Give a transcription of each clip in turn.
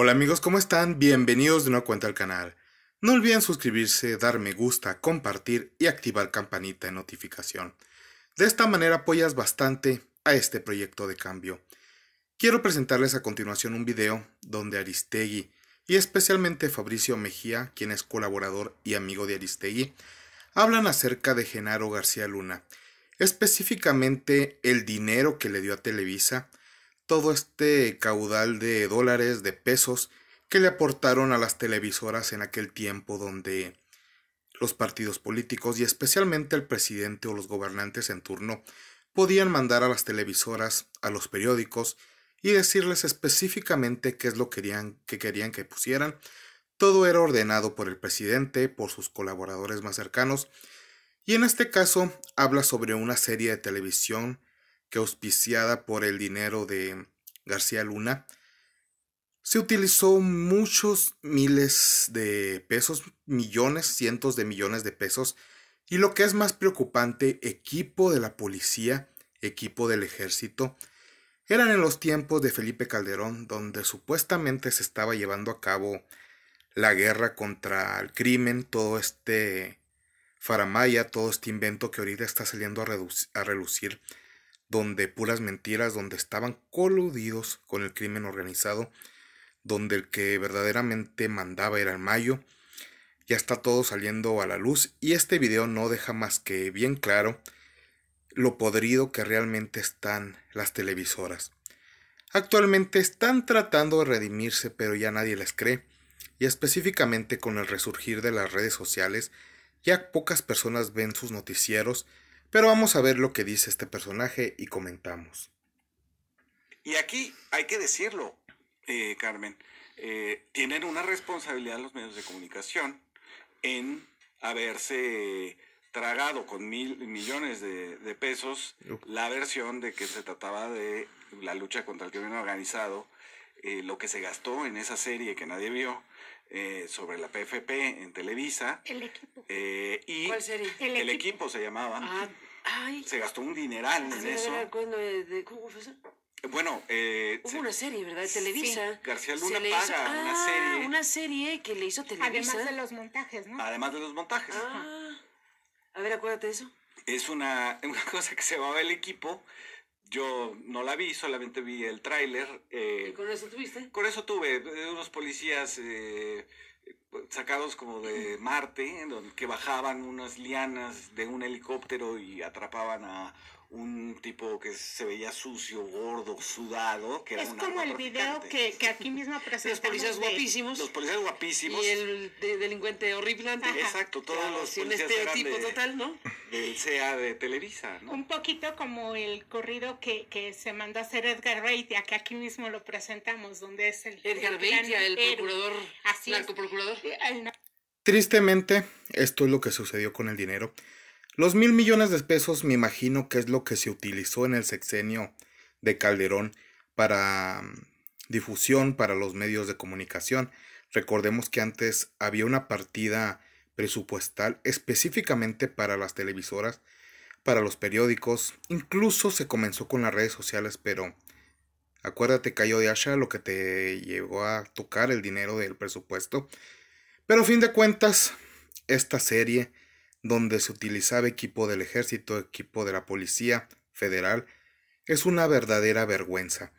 Hola amigos, ¿cómo están? Bienvenidos de nuevo cuenta al canal. No olviden suscribirse, dar me gusta, compartir y activar campanita de notificación. De esta manera apoyas bastante a este proyecto de cambio. Quiero presentarles a continuación un video donde Aristegui y especialmente Fabricio Mejía, quien es colaborador y amigo de Aristegui, hablan acerca de Genaro García Luna, específicamente el dinero que le dio a Televisa todo este caudal de dólares, de pesos, que le aportaron a las televisoras en aquel tiempo donde los partidos políticos y especialmente el presidente o los gobernantes en turno podían mandar a las televisoras, a los periódicos y decirles específicamente qué es lo que querían que pusieran. Todo era ordenado por el presidente, por sus colaboradores más cercanos, y en este caso habla sobre una serie de televisión que auspiciada por el dinero de García Luna, se utilizó muchos miles de pesos, millones, cientos de millones de pesos, y lo que es más preocupante, equipo de la policía, equipo del ejército, eran en los tiempos de Felipe Calderón, donde supuestamente se estaba llevando a cabo la guerra contra el crimen, todo este faramaya, todo este invento que ahorita está saliendo a, a relucir donde puras mentiras, donde estaban coludidos con el crimen organizado, donde el que verdaderamente mandaba era el Mayo. Ya está todo saliendo a la luz y este video no deja más que bien claro lo podrido que realmente están las televisoras. Actualmente están tratando de redimirse, pero ya nadie les cree, y específicamente con el resurgir de las redes sociales, ya pocas personas ven sus noticieros pero vamos a ver lo que dice este personaje y comentamos. Y aquí hay que decirlo, eh, Carmen, eh, tienen una responsabilidad los medios de comunicación en haberse tragado con mil millones de, pesos la versión de que se trataba de la lucha contra el crimen organizado eh, lo que se gastó en esa serie que nadie vio eh, sobre la PFP en Televisa. El equipo. Eh, y ¿Cuál serie? El, equipo. se llamaba. Ah, ay. Se gastó un dineral en eso. ¿Cómo fue eso? Bueno, eh, hubo una serie, ¿verdad? De Televisa. Sí. García Luna paga una ah, serie. Una serie que le hizo Televisa. Además de los montajes, ¿no? Además de los montajes. Ah. A ver, acuérdate de eso. Es una, una cosa que se llamaba el equipo, yo no la vi, solamente vi el tráiler. Eh, ¿Y con eso tuviste? Con eso tuve. Eh, unos policías eh, sacados como de Marte, en donde, que bajaban unas lianas de un helicóptero y atrapaban a un tipo que se veía sucio, gordo, sudado, que era Es como el video que, que, aquí mismo presentamos. Los policías guapísimos. Los policías guapísimos. Y el delincuente horrible Exacto, todos los policías Un estereotipo total, ¿no? Del CA de Televisa, ¿no? Un poquito como el corrido que, que se mandó a hacer Edgar Reitia, que aquí mismo lo presentamos, donde es el... Edgar el procurador, Así el, procurador Tristemente, esto es lo que sucedió con el dinero los mil millones de pesos me imagino que es lo que se utilizó en el sexenio de Calderón para mm, difusión para los medios de comunicación. Recordemos que antes había una partida presupuestal específicamente para las televisoras, para los periódicos, incluso se comenzó con las redes sociales, pero acuérdate cayó de Asha lo que te llevó a tocar el dinero del presupuesto. Pero a fin de cuentas, esta serie donde se utilizaba equipo del ejército, equipo de la policía federal, es una verdadera vergüenza.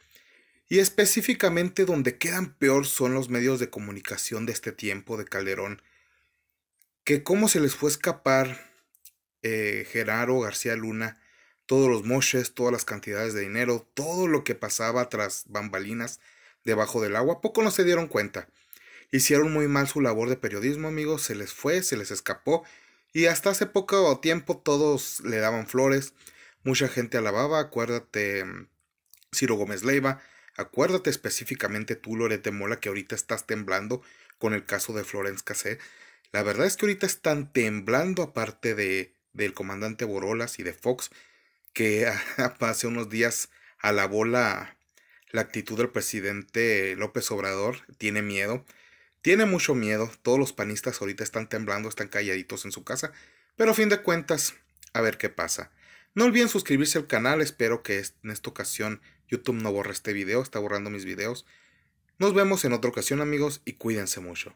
Y específicamente donde quedan peor son los medios de comunicación de este tiempo de Calderón, que cómo se les fue escapar eh, Gerardo García Luna, todos los moches, todas las cantidades de dinero, todo lo que pasaba tras bambalinas debajo del agua, poco no se dieron cuenta. Hicieron muy mal su labor de periodismo, amigos, se les fue, se les escapó y hasta hace poco tiempo todos le daban flores, mucha gente alababa, acuérdate mm, Ciro Gómez Leiva, acuérdate específicamente tú Lorete Mola que ahorita estás temblando con el caso de Florence Cassé. La verdad es que ahorita están temblando aparte de del comandante Borolas y de Fox que ah, ah, hace unos días alabó la, la actitud del presidente López Obrador, tiene miedo, tiene mucho miedo, todos los panistas ahorita están temblando, están calladitos en su casa, pero a fin de cuentas, a ver qué pasa. No olviden suscribirse al canal, espero que en esta ocasión YouTube no borre este video, está borrando mis videos. Nos vemos en otra ocasión amigos y cuídense mucho.